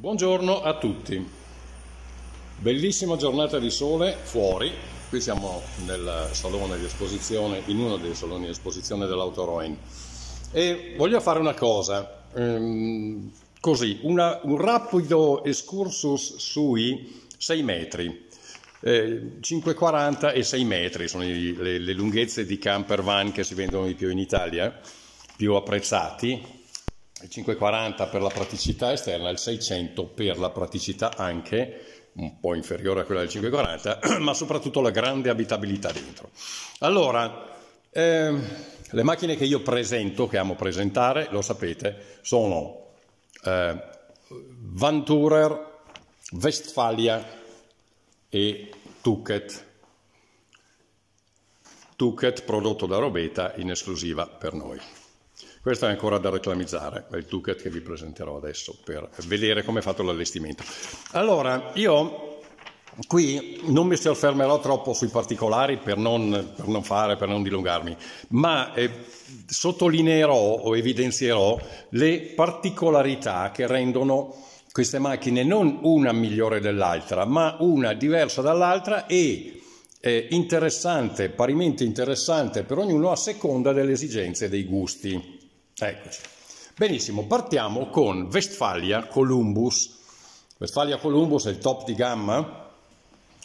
Buongiorno a tutti. Bellissima giornata di sole fuori. Qui siamo nel salone di esposizione, in uno dei saloni di esposizione dell'Autoroin. E voglio fare una cosa, ehm, così, una, un rapido excursus sui 6 metri. Eh, 5,40 e 6 metri sono i, le, le lunghezze di camper van che si vendono di più in Italia, più apprezzati, il 540 per la praticità esterna, il 600 per la praticità anche un po' inferiore a quella del 540, ma soprattutto la grande abitabilità dentro. Allora, eh, le macchine che io presento, che amo presentare, lo sapete, sono eh, Van Westfalia e Tucket. Tucket prodotto da Robeta in esclusiva per noi. Questo è ancora da reclamizzare, è il Tucat che vi presenterò adesso per vedere come è fatto l'allestimento. Allora, io qui non mi soffermerò troppo sui particolari per non, per non fare, per non dilungarmi, ma eh, sottolineerò o evidenzierò le particolarità che rendono queste macchine non una migliore dell'altra, ma una diversa dall'altra e eh, interessante, parimenti interessante per ognuno a seconda delle esigenze e dei gusti. Cioè, eccoci. Benissimo, partiamo con Westphalia Columbus. Westphalia Columbus è il top di gamma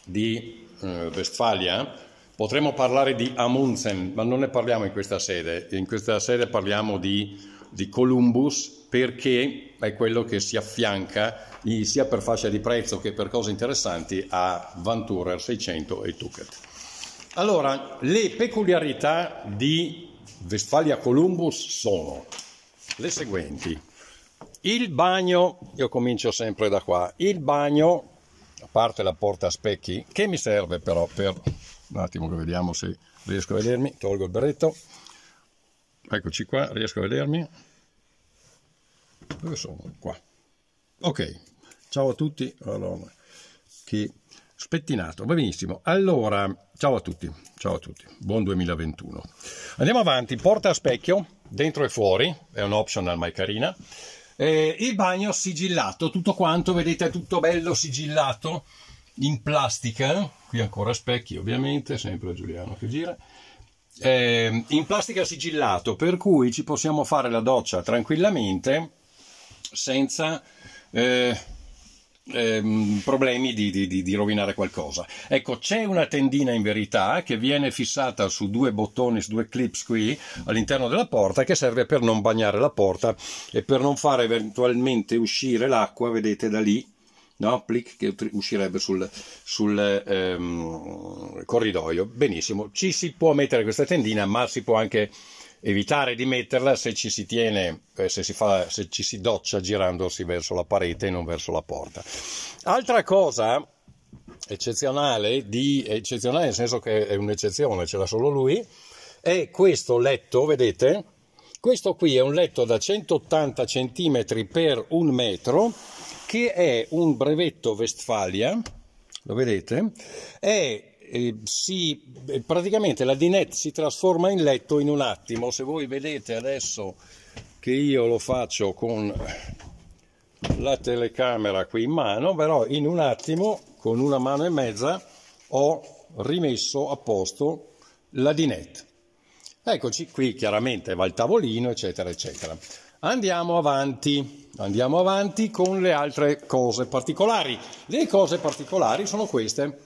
di eh, Westphalia. Potremmo parlare di Amundsen, ma non ne parliamo in questa sede. In questa sede parliamo di, di Columbus perché è quello che si affianca i, sia per fascia di prezzo che per cose interessanti a Vanturer 600 e Tucket. Allora, le peculiarità di Vestfalia Columbus sono le seguenti. Il bagno, io comincio sempre da qua, il bagno, a parte la porta a specchi, che mi serve però per, un attimo che vediamo se riesco a vedermi, tolgo il berretto, eccoci qua, riesco a vedermi, dove sono? Qua. Ok, ciao a tutti, allora, chi Spettinato, va benissimo. Allora, ciao a tutti, ciao a tutti, buon 2021. Andiamo avanti, porta a specchio, dentro e fuori, è un optional ma carina. Eh, il bagno sigillato, tutto quanto, vedete, è tutto bello sigillato in plastica, eh? qui ancora specchi ovviamente, sempre Giuliano che gira. Eh, in plastica sigillato, per cui ci possiamo fare la doccia tranquillamente senza eh, Ehm, problemi di, di, di, rovinare qualcosa. Ecco, c'è una tendina in verità che viene fissata su due bottoni, su due clips qui all'interno della porta che serve per non bagnare la porta e per non fare eventualmente uscire l'acqua, vedete da lì, no? Plic che uscirebbe sul, sul ehm, corridoio. Benissimo, ci si può mettere questa tendina ma si può anche evitare di metterla se ci si tiene, eh, se, si fa, se ci si doccia girandosi verso la parete e non verso la porta. Altra cosa eccezionale, di, eccezionale nel senso che è un'eccezione, ce l'ha solo lui, è questo letto, vedete? Questo qui è un letto da 180 cm per un metro che è un brevetto Westfalia, lo vedete? È si, praticamente la dinette si trasforma in letto in un attimo. Se voi vedete adesso che io lo faccio con la telecamera qui in mano, però in un attimo, con una mano e mezza, ho rimesso a posto la dinette. Eccoci qui, chiaramente va il tavolino, eccetera, eccetera. Andiamo avanti, andiamo avanti con le altre cose particolari. Le cose particolari sono queste.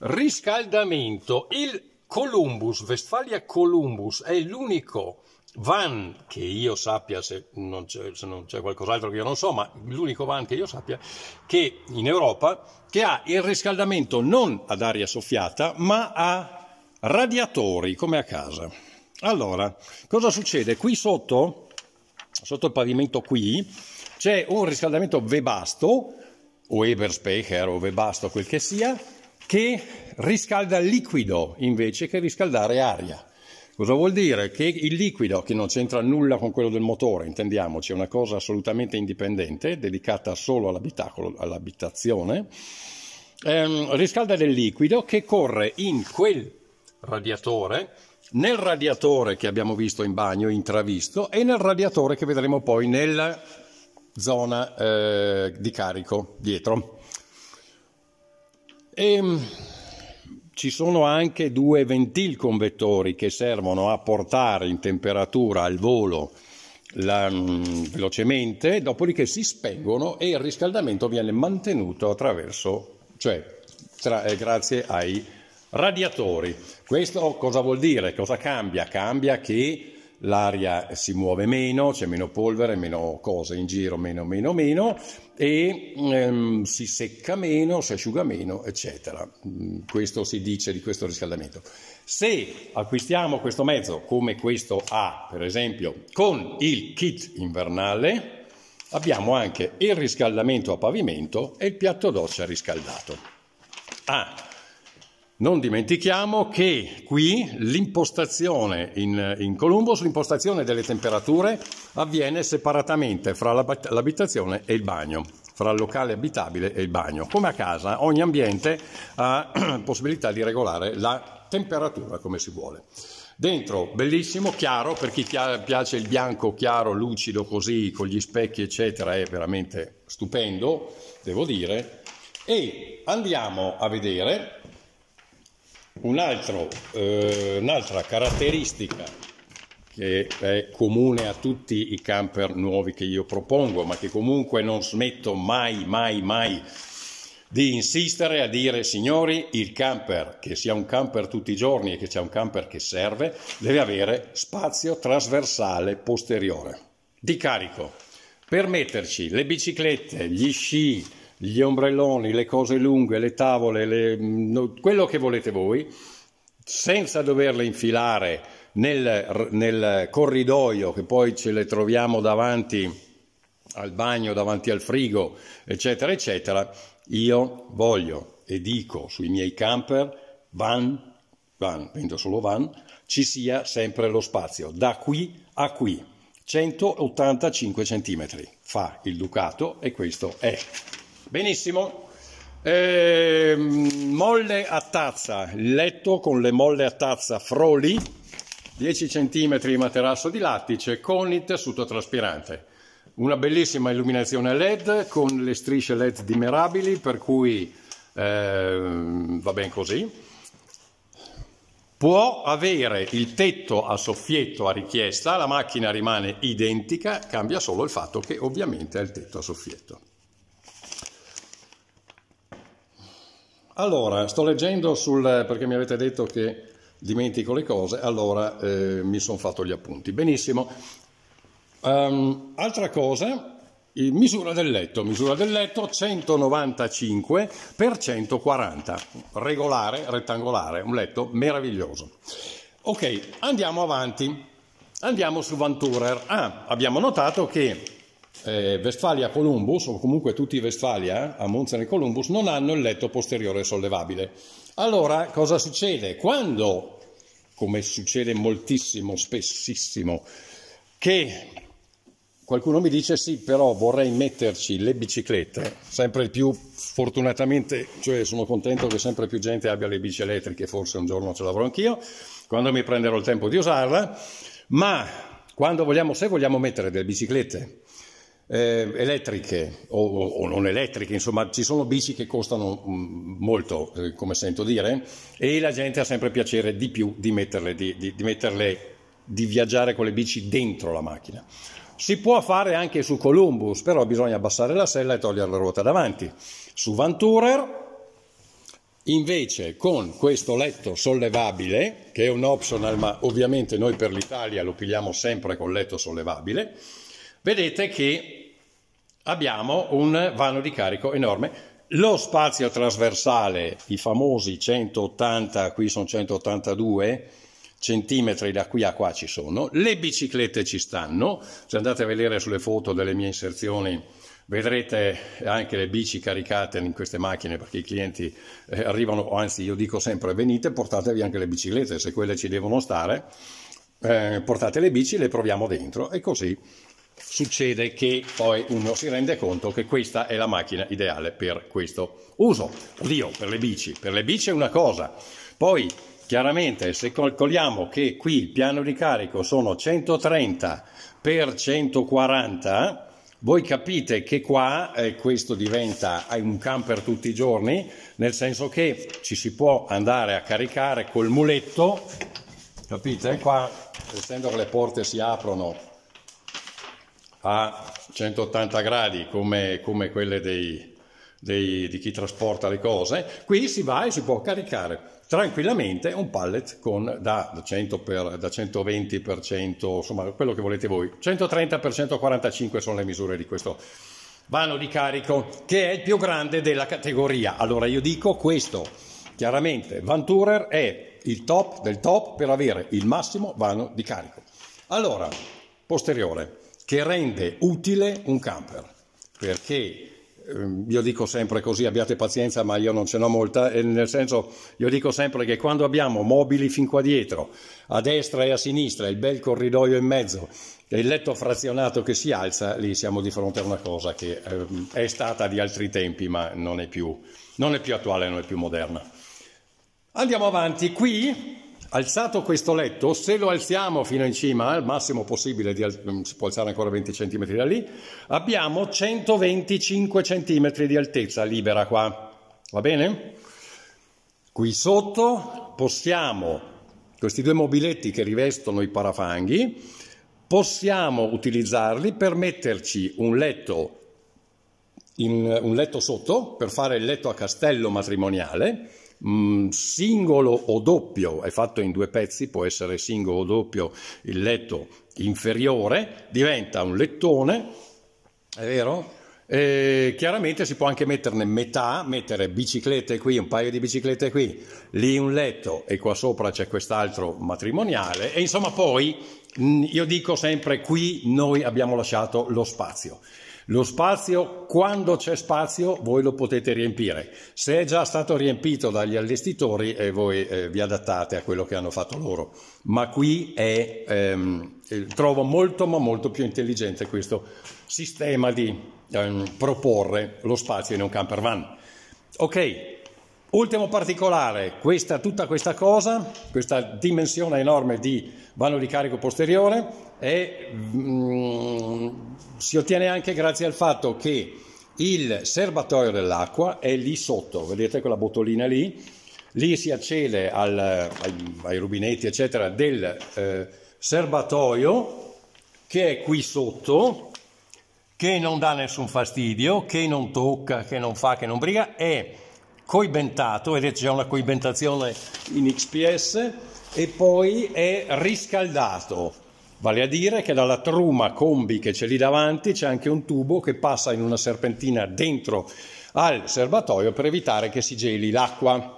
Riscaldamento. Il Columbus, Westfalia Columbus, è l'unico van che io sappia, se non, c'è, se non c'è qualcos'altro che io non so, ma l'unico van che io sappia, che in Europa, che ha il riscaldamento non ad aria soffiata, ma a radiatori, come a casa. Allora, cosa succede? Qui sotto, sotto il pavimento qui, c'è un riscaldamento Webasto, o Eberspecher o Webasto, quel che sia, che riscalda liquido invece che riscaldare aria. Cosa vuol dire? Che il liquido, che non c'entra nulla con quello del motore, intendiamoci, è una cosa assolutamente indipendente, dedicata solo all'abitazione, ehm, riscalda del liquido che corre in quel radiatore, nel radiatore che abbiamo visto in bagno, intravisto, e nel radiatore che vedremo poi nella zona eh, di carico dietro. E ehm, ci sono anche due ventil ventilconvettori che servono a portare in temperatura al volo la, mm, velocemente, dopodiché si spengono e il riscaldamento viene mantenuto attraverso, cioè tra, eh, grazie ai radiatori. Questo cosa vuol dire? Cosa cambia? Cambia che l'aria si muove meno, c'è meno polvere, meno cose in giro, meno, meno, meno, e ehm, si secca meno, si asciuga meno, eccetera. Mm, questo si dice di questo riscaldamento. Se acquistiamo questo mezzo, come questo A, per esempio, con il kit invernale, abbiamo anche il riscaldamento a pavimento e il piatto doccia riscaldato. Ah, non dimentichiamo che qui l'impostazione in, in, Columbus, l'impostazione delle temperature avviene separatamente fra l'abitazione e il bagno, fra il locale abitabile e il bagno. Come a casa, ogni ambiente ha possibilità di regolare la temperatura come si vuole. Dentro, bellissimo, chiaro, per chi piace il bianco chiaro, lucido così, con gli specchi eccetera, è veramente stupendo, devo dire. E andiamo a vedere un altro, eh, un'altra caratteristica che è comune a tutti i camper nuovi che io propongo, ma che comunque non smetto mai, mai, mai di insistere a dire signori il camper che sia un camper tutti i giorni e che sia un camper che serve deve avere spazio trasversale posteriore di carico per metterci le biciclette, gli sci, gli ombrelloni, le cose lunghe, le tavole, le, mm, no, quello che volete voi, senza doverle infilare nel, nel corridoio che poi ce le troviamo davanti al bagno, davanti al frigo, eccetera, eccetera, io voglio e dico sui miei camper van, van, vendo solo van, ci sia sempre lo spazio da qui a qui. 185 cm fa il Ducato e questo è. Benissimo. Eh, molle a tazza, letto con le molle a tazza Froli, 10 cm di materasso di lattice con il tessuto traspirante. Una bellissima illuminazione LED con le strisce LED dimerabili, per cui eh, va ben così. Può avere il tetto a soffietto a richiesta, la macchina rimane identica, cambia solo il fatto che ovviamente ha il tetto a soffietto. Allora, sto leggendo sul... perché mi avete detto che dimentico le cose, allora eh, mi sono fatto gli appunti. Benissimo. Um, altra cosa, misura del letto, misura del letto 195 x 140, regolare, rettangolare, un letto meraviglioso. Ok, andiamo avanti, andiamo su Vanturer. Ah, abbiamo notato che eh, Vestfalia Columbus, o comunque tutti i Vestfalia eh, a Munzen e Columbus, non hanno il letto posteriore sollevabile. Allora, cosa succede? Quando, come succede moltissimo, spessissimo, che qualcuno mi dice sì, però vorrei metterci le biciclette, sempre più fortunatamente, cioè sono contento che sempre più gente abbia le bici elettriche, forse un giorno ce l'avrò anch'io, quando mi prenderò il tempo di usarla, ma quando vogliamo, se vogliamo mettere delle biciclette eh, elettriche o, o, non elettriche, insomma ci sono bici che costano mm, molto, eh, come sento dire, e la gente ha sempre piacere di più di metterle, di, di, di metterle, di viaggiare con le bici dentro la macchina. Si può fare anche su Columbus, però bisogna abbassare la sella e togliere la ruota davanti. Su Vanturer Invece con questo letto sollevabile, che è un optional ma ovviamente noi per l'Italia lo pigliamo sempre col letto sollevabile, vedete che abbiamo un vano di carico enorme. Lo spazio trasversale, i famosi 180, qui sono 182 centimetri da qui a qua ci sono, le biciclette ci stanno, se andate a vedere sulle foto delle mie inserzioni vedrete anche le bici caricate in queste macchine perché i clienti eh, arrivano, anzi io dico sempre venite portatevi anche le biciclette se quelle ci devono stare, eh, portate le bici, le proviamo dentro e così succede che poi uno si rende conto che questa è la macchina ideale per questo uso. Oddio, per le bici, per le bici è una cosa. Poi chiaramente se calcoliamo che qui il piano di carico sono 130 per 140, voi capite che qua eh, questo diventa un camper tutti i giorni, nel senso che ci si può andare a caricare col muletto, capite? Qua, essendo che le porte si aprono a 180 gradi come, come quelle dei, dei, di chi trasporta le cose, qui si va e si può caricare tranquillamente un pallet con da, da, 100 per, da 120 per 100, insomma quello che volete voi, 130 per 145 sono le misure di questo vano di carico che è il più grande della categoria. Allora io dico questo, chiaramente Van è il top del top per avere il massimo vano di carico. Allora, posteriore che rende utile un camper, perché ehm, io dico sempre così, abbiate pazienza, ma io non ce n'ho molta, nel senso, io dico sempre che quando abbiamo mobili fin qua dietro, a destra e a sinistra, il bel corridoio in mezzo e il letto frazionato che si alza, lì siamo di fronte a una cosa che ehm, è stata di altri tempi, ma non è, più, non è più attuale, non è più moderna. Andiamo avanti, qui Alzato questo letto, se lo alziamo fino in cima, al massimo possibile, mm, si può alzare ancora 20 cm da lì, abbiamo 125 cm di altezza libera qua, va bene? Qui sotto possiamo, questi due mobiletti che rivestono i parafanghi, possiamo utilizzarli per metterci un letto, in, un letto sotto, per fare il letto a castello matrimoniale, Mm, singolo o doppio, è fatto in due pezzi, può essere singolo o doppio il letto inferiore, diventa un lettone, è vero? E chiaramente si può anche metterne metà, mettere biciclette qui, un paio di biciclette qui, lì un letto e qua sopra c'è quest'altro matrimoniale e insomma poi mm, io dico sempre qui noi abbiamo lasciato lo spazio. Lo spazio, quando c'è spazio, voi lo potete riempire. Se è già stato riempito dagli allestitori, eh, voi eh, vi adattate a quello che hanno fatto loro. Ma qui è, ehm, eh, trovo molto, ma molto più intelligente questo sistema di ehm, proporre lo spazio in un camper van. Ok, Ultimo particolare, questa, tutta questa cosa, questa dimensione enorme di vano di carico posteriore, è, mm, si ottiene anche grazie al fatto che il serbatoio dell'acqua è lì sotto, vedete quella botolina lì, lì si accede al, ai, ai, rubinetti eccetera del eh, serbatoio che è qui sotto, che non dà nessun fastidio, che non tocca, che non fa, che non briga, è coibentato, vedete c'è una coibentazione in XPS, e poi è riscaldato, vale a dire che dalla truma combi che c'è lì davanti c'è anche un tubo che passa in una serpentina dentro al serbatoio per evitare che si geli l'acqua.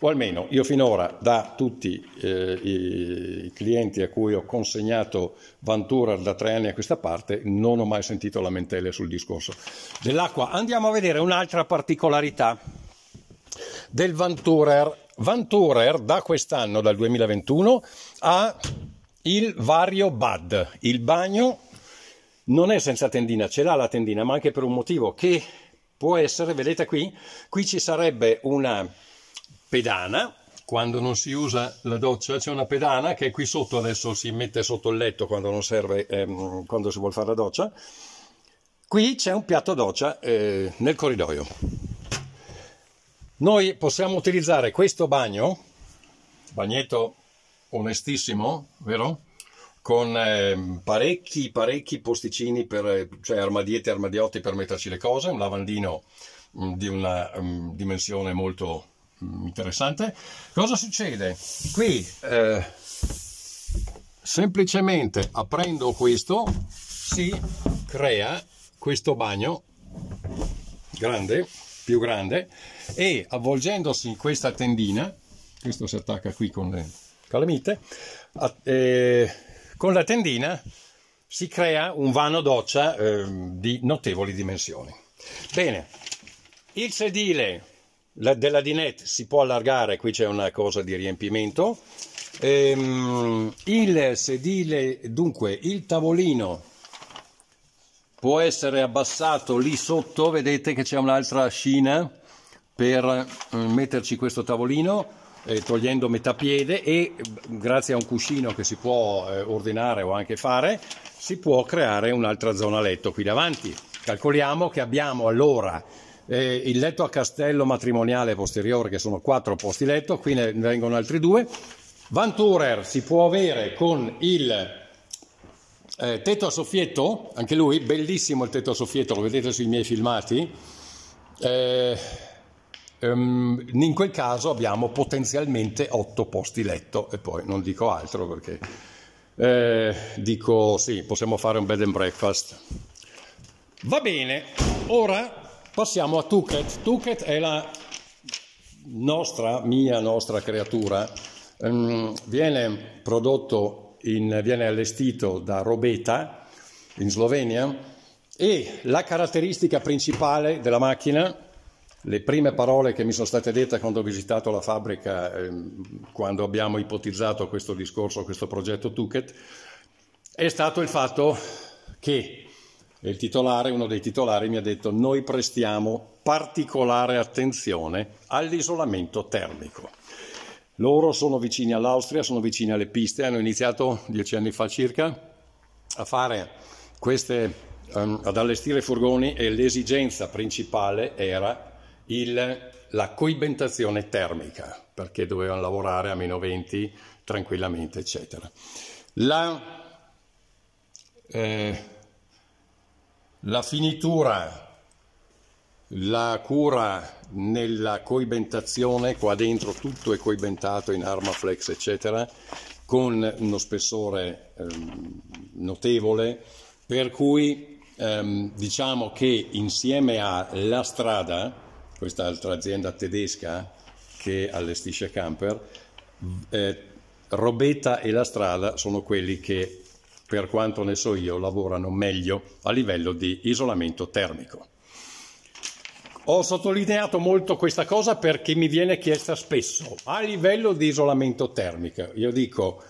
O almeno io finora da tutti eh, i clienti a cui ho consegnato Vantura da tre anni a questa parte non ho mai sentito lamentele sul discorso dell'acqua. Andiamo a vedere un'altra particolarità del Vanturer. Vanturer da quest'anno, dal 2021, ha il vario BAD, il bagno non è senza tendina, ce l'ha la tendina, ma anche per un motivo che può essere, vedete qui, qui ci sarebbe una pedana, quando non si usa la doccia c'è una pedana che è qui sotto adesso si mette sotto il letto quando non serve, ehm, quando si vuole fare la doccia, qui c'è un piatto doccia eh, nel corridoio. Noi possiamo utilizzare questo bagno, bagnetto onestissimo, vero? Con eh, parecchi, parecchi posticini, per, eh, cioè armadietti e armadiotti per metterci le cose, un lavandino mm, di una mh, mm, dimensione molto mh, mm, interessante. Cosa succede? Qui eh, semplicemente aprendo questo si crea questo bagno grande più grande e avvolgendosi in questa tendina, questo si attacca qui con le calamite, a, eh, con la tendina si crea un vano doccia eh, di notevoli dimensioni. Bene, il sedile la, della dinette si può allargare, qui c'è una cosa di riempimento, ehm, il sedile, dunque il tavolino può essere abbassato lì sotto, vedete che c'è un'altra scina per eh, metterci questo tavolino eh, togliendo metà piede e grazie a un cuscino che si può eh, ordinare o anche fare si può creare un'altra zona letto qui davanti. Calcoliamo che abbiamo allora eh, il letto a castello matrimoniale posteriore che sono quattro posti letto, qui ne vengono altri due. Vanturer si può avere con il eh, tetto a soffietto, anche lui, bellissimo il tetto a soffietto, lo vedete sui miei filmati. Eh, um, in quel caso abbiamo potenzialmente 8 posti letto e poi non dico altro perché eh, dico sì, possiamo fare un bed and breakfast. Va bene, ora passiamo a Tuket. Tuket è la nostra, mia, nostra creatura. Um, viene prodotto in, viene allestito da Robeta in Slovenia e la caratteristica principale della macchina le prime parole che mi sono state dette quando ho visitato la fabbrica, ehm, quando abbiamo ipotizzato questo discorso, questo progetto Tuket, è stato il fatto che il titolare, uno dei titolari, mi ha detto noi prestiamo particolare attenzione all'isolamento termico. Loro sono vicini all'Austria, sono vicini alle piste, hanno iniziato dieci anni fa circa a fare queste, um, ad allestire furgoni e l'esigenza principale era il, la coibentazione termica, perché dovevano lavorare a meno 20 tranquillamente, eccetera. La, eh, la finitura, la cura nella coibentazione, qua dentro tutto è coibentato in Armaflex eccetera, con uno spessore ehm, notevole, per cui ehm, diciamo che insieme a La Strada, questa altra azienda tedesca che allestisce camper, eh, Robetta e La Strada sono quelli che, per quanto ne so io, lavorano meglio a livello di isolamento termico. Ho sottolineato molto questa cosa perché mi viene chiesta spesso a livello di isolamento termico. Io dico,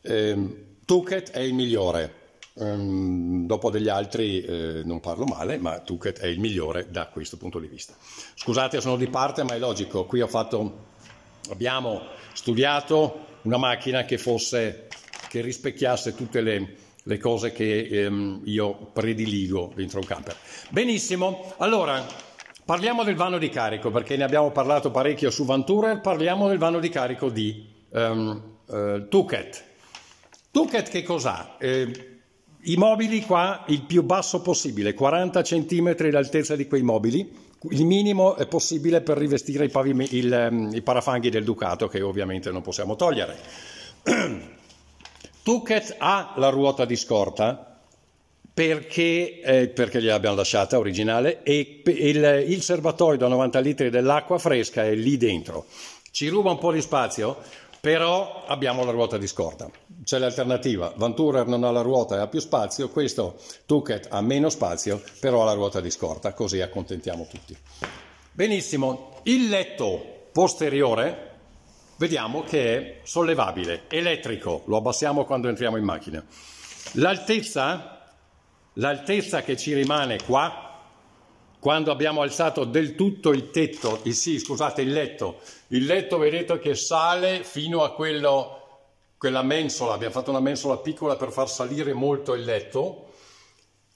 ehm, Tuket è il migliore, ehm, dopo degli altri eh, non parlo male, ma Tuket è il migliore da questo punto di vista. Scusate, sono di parte, ma è logico. Qui fatto, abbiamo studiato una macchina che, fosse, che rispecchiasse tutte le, le cose che ehm, io prediligo dentro un camper. Benissimo, allora Parliamo del vano di carico, perché ne abbiamo parlato parecchio su Vanturer, parliamo del vano di carico di um, ehm, uh, eh, Tuket. Tuket che cos'ha? Eh, I mobili qua il più basso possibile, 40 cm l'altezza di quei mobili, il minimo è possibile per rivestire i, il, um, i parafanghi del Ducato, che ovviamente non possiamo togliere. Tuket ha la ruota di scorta, perché, eh, perché gliel'abbiamo lasciata originale e il, il serbatoio da 90 litri dell'acqua fresca è lì dentro. Ci ruba un po' di spazio, però abbiamo la ruota di scorta. C'è l'alternativa, Vanturer non ha la ruota e ha più spazio, questo Tucket ha meno spazio, però ha la ruota di scorta, così accontentiamo tutti. Benissimo, il letto posteriore vediamo che è sollevabile, elettrico, lo abbassiamo quando entriamo in macchina. L'altezza l'altezza che ci rimane qua, quando abbiamo alzato del tutto il tetto, il, sì, scusate, il letto, il letto vedete che sale fino a quello, quella mensola, abbiamo fatto una mensola piccola per far salire molto il letto,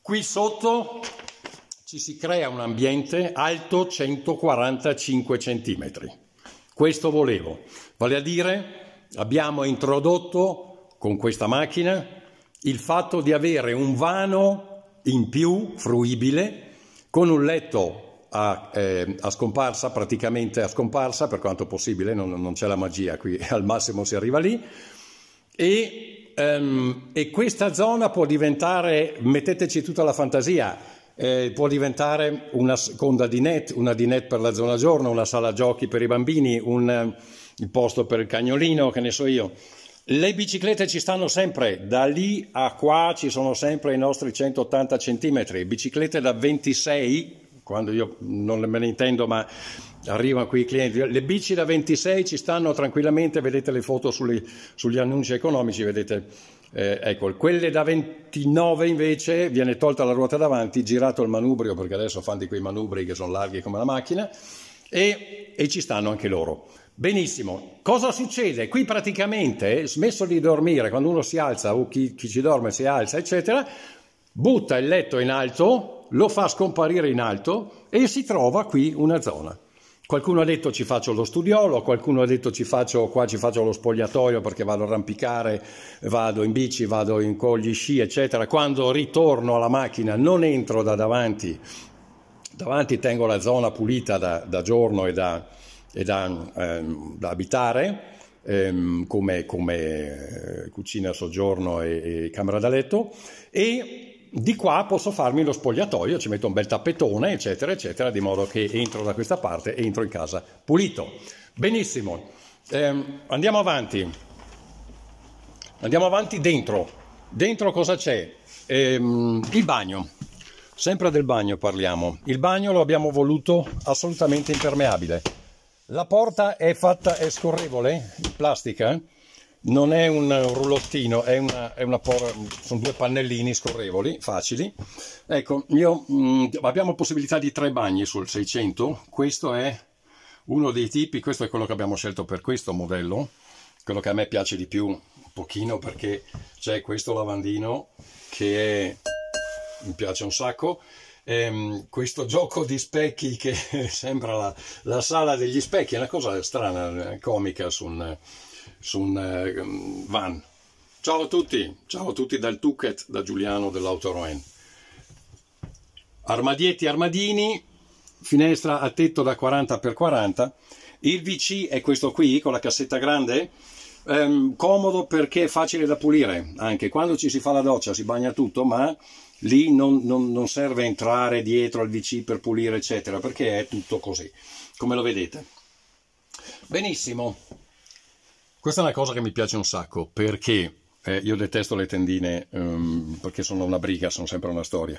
qui sotto ci si crea un ambiente alto 145 cm. Questo volevo, vale a dire abbiamo introdotto con questa macchina il fatto di avere un vano in più fruibile con un letto a, eh, a, scomparsa, praticamente a scomparsa, per quanto possibile, non, non, c'è la magia qui, al massimo si arriva lì, e, ehm, e questa zona può diventare, metteteci tutta la fantasia, eh, può diventare una seconda dinette, una dinette per la zona giorno, una sala giochi per i bambini, un, eh, il posto per il cagnolino, che ne so io. Le biciclette ci stanno sempre, da lì a qua ci sono sempre i nostri 180 cm, biciclette da 26, quando io non me ne intendo ma arrivano qui i clienti, le bici da 26 ci stanno tranquillamente, vedete le foto sugli, sugli annunci economici, vedete, eh, ecco, quelle da 29 invece viene tolta la ruota davanti, girato il manubrio perché adesso fanno di quei manubri che sono larghi come la macchina e, e ci stanno anche loro. Benissimo, cosa succede? Qui praticamente, eh, smesso di dormire, quando uno si alza o chi, chi, ci dorme si alza, eccetera, butta il letto in alto, lo fa scomparire in alto e si trova qui una zona. Qualcuno ha detto ci faccio lo studiolo, qualcuno ha detto ci faccio, qua ci faccio lo spogliatoio perché vado a arrampicare, vado in bici, vado in, con gli sci, eccetera. Quando ritorno alla macchina non entro da davanti, davanti tengo la zona pulita da, da giorno e da da, ehm, da abitare ehm, come, come, eh, cucina, soggiorno e, e camera da letto e di qua posso farmi lo spogliatoio, ci metto un bel tappetone, eccetera, eccetera, di modo che entro da questa parte e entro in casa pulito. Benissimo, eh, andiamo avanti. Andiamo avanti dentro. Dentro cosa c'è? Eh, il bagno. Sempre del bagno parliamo. Il bagno lo abbiamo voluto assolutamente impermeabile. La porta è fatta, è scorrevole, in plastica, eh? non è un rullottino, è una, è una sono due pannellini scorrevoli, facili. Ecco, io, mh, mm, abbiamo possibilità di tre bagni sul 600, questo è uno dei tipi, questo è quello che abbiamo scelto per questo modello, quello che a me piace di più un pochino perché c'è questo lavandino che è, mi piace un sacco, ehm, questo gioco di specchi che sembra la, la, sala degli specchi, è una cosa strana, eh, comica su un, su un eh, mm, van. Ciao a tutti, ciao a tutti dal Tucket, da Giuliano dell'Autoroen. Armadietti armadini, finestra a tetto da 40x40. Il VC è questo qui con la cassetta grande ehm, comodo perché è facile da pulire, anche quando ci si fa la doccia si bagna tutto, ma lì non, non, non serve entrare dietro al VC per pulire eccetera, perché è tutto così, come lo vedete. Benissimo, questa è una cosa che mi piace un sacco perché eh, io detesto le tendine um, perché sono una briga, sono sempre una storia.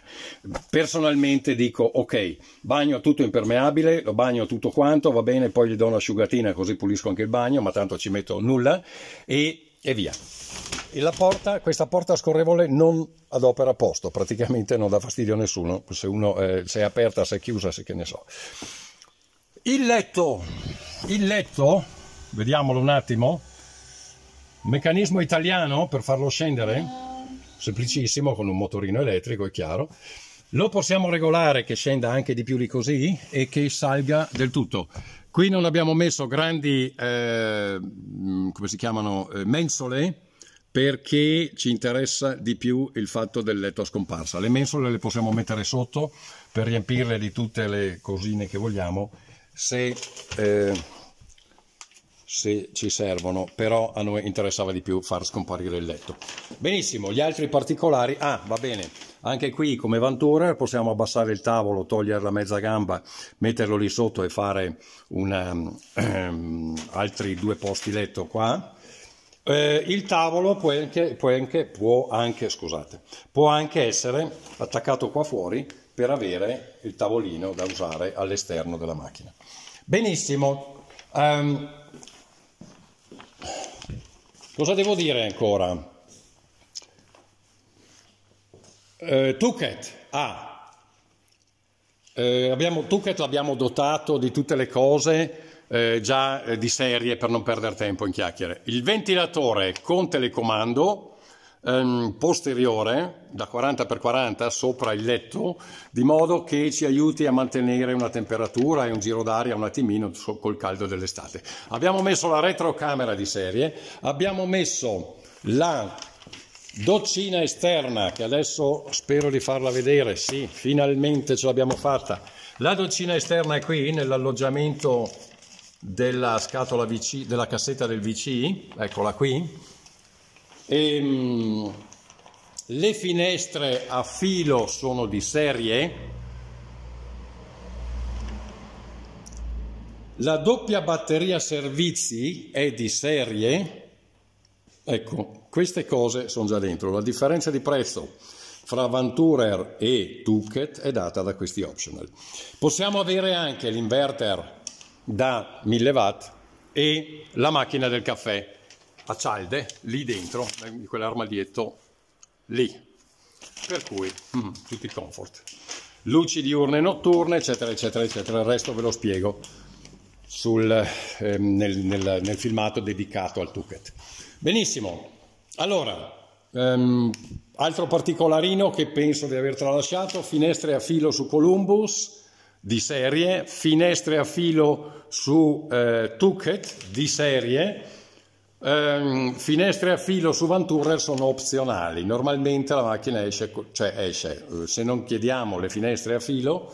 Personalmente dico ok, bagno tutto impermeabile, lo bagno tutto quanto, va bene, poi gli do un'asciugatina così pulisco anche il bagno, ma tanto ci metto nulla e, e via. E porta, questa porta scorrevole non adopera posto, praticamente non dà fastidio a nessuno, se, uno, eh, se è aperta, se è chiusa, se che ne so. Il letto, il letto, vediamolo un attimo, Meccanismo italiano per farlo scendere? Semplicissimo, con un motorino elettrico, è chiaro. Lo possiamo regolare che scenda anche di più di così e che salga del tutto. Qui non abbiamo messo grandi, eh, come si chiamano, eh, mensole, perché ci interessa di più il fatto del letto a scomparsa. Le mensole le possiamo mettere sotto per riempirle di tutte le cosine che vogliamo. Se... Eh, se ci servono, però a noi interessava di più far scomparire il letto. Benissimo, gli altri particolari, ah va bene, anche qui come vantura possiamo abbassare il tavolo, togliere la mezza gamba, metterlo lì sotto e fare una, ehm, ehm, altri due posti letto qua. Eh, il tavolo può anche, può, anche, può, anche, scusate, può anche essere attaccato qua fuori per avere il tavolino da usare all'esterno della macchina. Benissimo, um, Cosa devo dire ancora? Eh, Tuket, ah, eh, abbiamo, Tuket l'abbiamo dotato di tutte le cose eh, già eh, di serie per non perdere tempo in chiacchiere. Il ventilatore con telecomando, ehm, posteriore da 40x40 sopra il letto, di modo che ci aiuti a mantenere una temperatura e un giro d'aria un attimino col caldo dell'estate. Abbiamo messo la retrocamera di serie, abbiamo messo la doccina esterna che adesso spero di farla vedere sì finalmente ce l'abbiamo fatta la doccina esterna è qui nell'alloggiamento della scatola VC della cassetta del VC eccola qui Ehm, le finestre a filo sono di serie. La doppia batteria servizi è di serie. Ecco, queste cose sono già dentro. La differenza di prezzo fra Vanturer e Tucket è data da questi optional. Possiamo avere anche l'inverter da 1000 watt e la macchina del caffè a cialde lì dentro, di quell'armadietto lì. Per cui mm, tutti comfort. Luci diurne e notturne, eccetera, eccetera, eccetera. Il resto ve lo spiego sul, eh, nel, nel, nel, filmato dedicato al Tucket Benissimo. Allora, ehm, altro particolarino che penso di aver tralasciato, finestre a filo su Columbus di serie, finestre a filo su eh, Tuket di serie, eh, finestre a filo su Vanturrer sono opzionali, normalmente la macchina esce, cioè esce, eh, se non chiediamo le finestre a filo,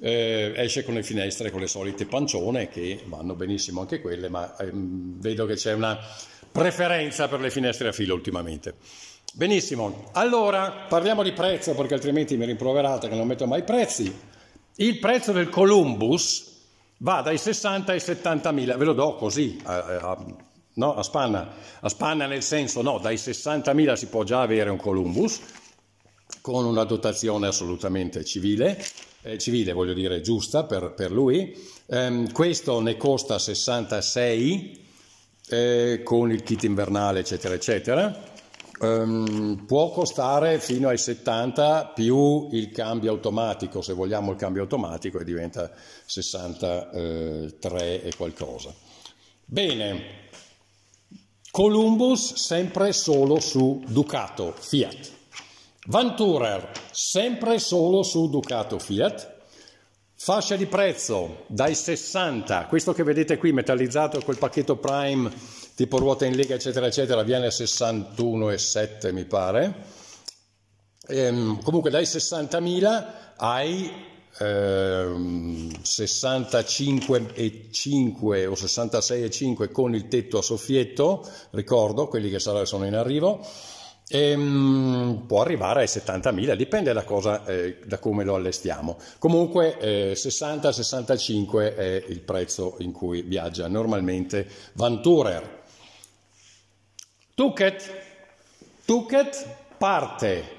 eh, esce con le finestre con le solite pancione che vanno benissimo anche quelle, ma ehm, vedo che c'è una preferenza per le finestre a filo ultimamente. Benissimo, allora parliamo di prezzo perché altrimenti mi rimproverate che non metto mai prezzi. Il prezzo del Columbus va dai 60 ai 70 mila, ve lo do così a, a, no, a spanna, a spanna nel senso, no, dai 60.000 si può già avere un Columbus con una dotazione assolutamente civile, eh, civile voglio dire giusta per, per lui, eh, questo ne costa 66 eh, con il kit invernale eccetera eccetera, ehm, può costare fino ai 70 più il cambio automatico, se vogliamo il cambio automatico e diventa 63 e qualcosa. Bene, Columbus sempre solo su Ducato Fiat. Venturer sempre solo su Ducato Fiat. Fascia di prezzo dai 60, questo che vedete qui metallizzato col pacchetto Prime tipo ruota in lega eccetera eccetera viene a 61,7 mi pare. Ehm, comunque dai 60.000 ai 65,5 ehm, o 66,5 con il tetto a soffietto, ricordo quelli che sono in arrivo, e, ehm, può arrivare ai 70.000, dipende da, cosa, eh, da, come lo allestiamo. Comunque eh, 60-65 è il prezzo in cui viaggia normalmente Vanturer. Tucket, Tucket parte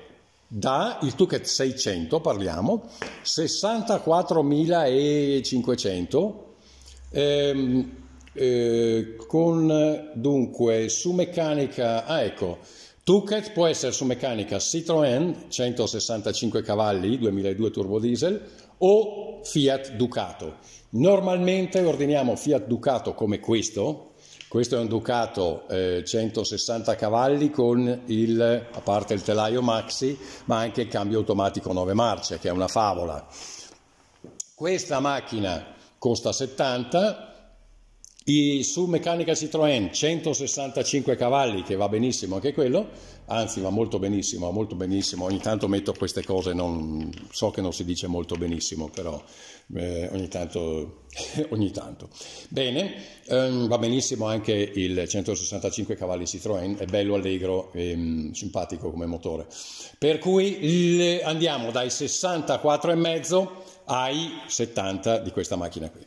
da il Tucket 600 parliamo 64.500 ehm, eh, con dunque su meccanica ah ecco Tucket può essere su meccanica Citroën 165 cavalli 2002 turbo diesel o Fiat Ducato normalmente ordiniamo Fiat Ducato come questo questo è un Ducato eh, 160 cavalli con il, a parte il telaio maxi, ma anche il cambio automatico 9 marce, che è una favola. Questa macchina costa 70, i, su meccanica Citroën 165 cavalli che va benissimo anche quello anzi va molto benissimo molto benissimo ogni tanto metto queste cose non, so che non si dice molto benissimo però eh, ogni, tanto, ogni tanto bene ehm, va benissimo anche il 165 cavalli Citroën è bello allegro e ehm, simpatico come motore per cui le, andiamo dai 64,5 ai 70 di questa macchina qui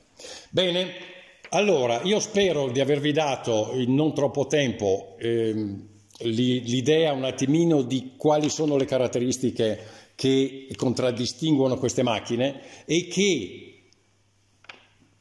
bene allora, io spero di avervi dato in non troppo tempo ehm, l'idea un attimino di quali sono le caratteristiche che contraddistinguono queste macchine e che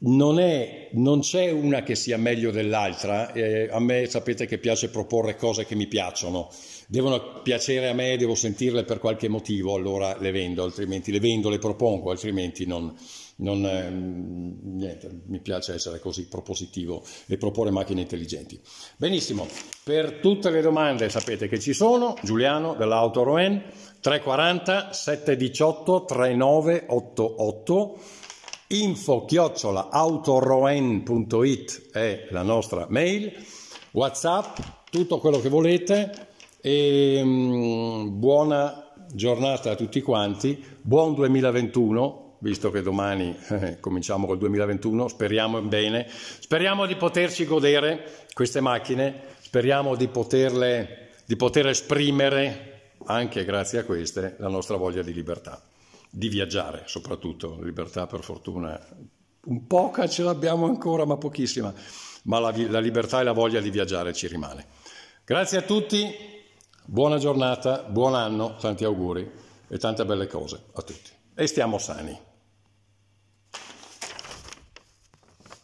non, c'è una che sia meglio dell'altra, eh, a me sapete che piace proporre cose che mi piacciono, devono piacere a me, devo sentirle per qualche motivo, allora le vendo, altrimenti le vendo, le propongo, altrimenti non, non, mm, niente, mi piace essere così propositivo e proporre macchine intelligenti. Benissimo, per tutte le domande sapete che ci sono, Giuliano dell'Auto Roen 340 718 3988 info chiocciola autoroen.it è la nostra mail, whatsapp, tutto quello che volete e mm, buona giornata a tutti quanti, buon 2021 visto che domani eh, cominciamo col 2021, speriamo bene, speriamo di poterci godere queste macchine, speriamo di, poterle, di poter esprimere, anche grazie a queste, la nostra voglia di libertà, di viaggiare soprattutto, libertà per fortuna, un poca ce l'abbiamo ancora, ma pochissima, ma la, la libertà e la voglia di viaggiare ci rimane. Grazie a tutti, buona giornata, buon anno, tanti auguri e tante belle cose a tutti. E stiamo sani.